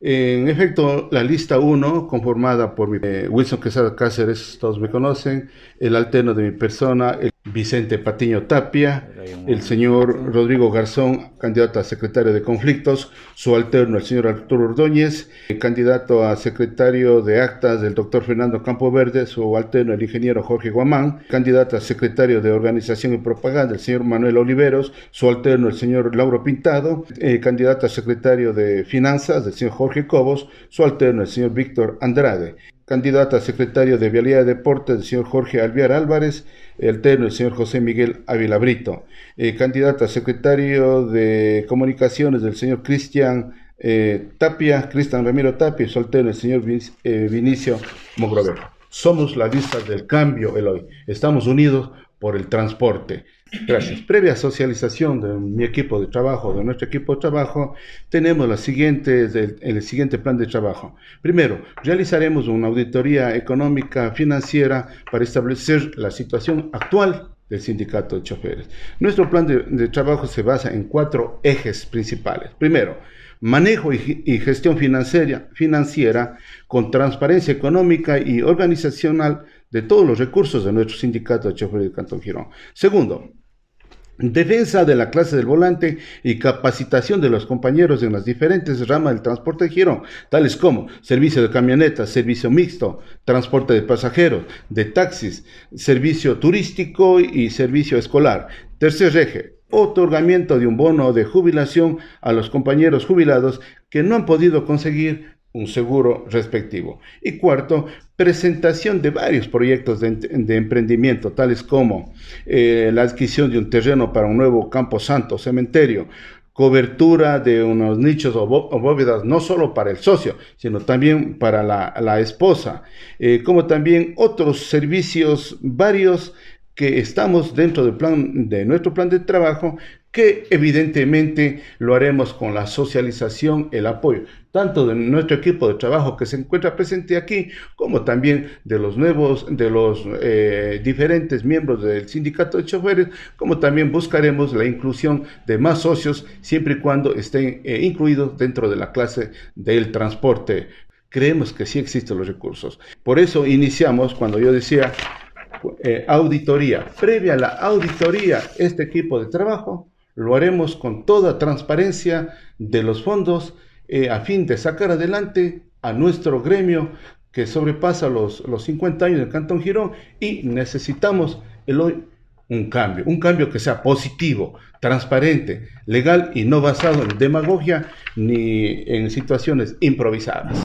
En efecto, la lista 1, conformada por eh, Wilson Quesada Cáceres, todos me conocen, el alterno de mi persona, el Vicente Patiño Tapia, el señor Rodrigo Garzón, candidato a secretario de conflictos, su alterno, el señor Arturo Ordóñez, eh, candidato a secretario de actas, del doctor Fernando Campo Verde, su alterno, el ingeniero Jorge Guamán, candidato a secretario de organización y propaganda, el señor Manuel Oliveros, su alterno, el señor Lauro Pintado, eh, candidato a secretario de finanzas, el señor Jorge Cobos, su alterno, el señor Víctor Andrade. Candidata a secretario de Vialidad de Deportes, el señor Jorge Alviar Álvarez, El alterno el señor José Miguel Ávila eh, Candidata a secretario de Comunicaciones del señor Cristian eh, Tapia, Cristian Ramiro Tapia, alterno, el señor eh, Vinicio Mogrover. Somos la lista del cambio, Eloy. Estamos unidos por el transporte. Gracias. Previa socialización de mi equipo de trabajo, de nuestro equipo de trabajo, tenemos el, siguiente plan de trabajo. Primero, realizaremos una auditoría económica financiera para establecer la situación actual del sindicato de choferes. Nuestro plan de, trabajo se basa en cuatro ejes principales. Primero, manejo y, gestión financiera, financiera con transparencia económica y organizacional de todos los recursos de nuestro sindicato de choferes de Cantón Girón. Segundo, Defensa de la clase del volante y capacitación de los compañeros en las diferentes ramas del transporte de Girón, tales como servicio de camionetas, servicio mixto, transporte de pasajeros, de taxis, servicio turístico y servicio escolar. Tercer eje, otorgamiento de un bono de jubilación a los compañeros jubilados que no han podido conseguir un seguro respectivo. Y cuarto, presentación de varios proyectos de, emprendimiento, tales como eh, la adquisición de un terreno para un nuevo campo santo, cementerio, cobertura de unos nichos o, bóvedas, no solo para el socio, sino también para la, esposa, eh, como también otros servicios varios que estamos dentro del plan de nuestro plan de trabajo que evidentemente lo haremos con la socialización, el apoyo, tanto de nuestro equipo de trabajo que se encuentra presente aquí, como también de los nuevos, de los eh, diferentes miembros del sindicato de choferes, como también buscaremos la inclusión de más socios siempre y cuando estén eh, incluidos dentro de la clase del transporte creemos que sí existen los recursos. Por eso iniciamos cuando yo decía eh, auditoría. Previa a la auditoría, este equipo de trabajo lo haremos con toda transparencia de los fondos eh, a fin de sacar adelante a nuestro gremio que sobrepasa los, los 50 años del Cantón Girón y necesitamos el hoy un cambio, un cambio que sea positivo, transparente, legal y no basado en demagogia ni en situaciones improvisadas.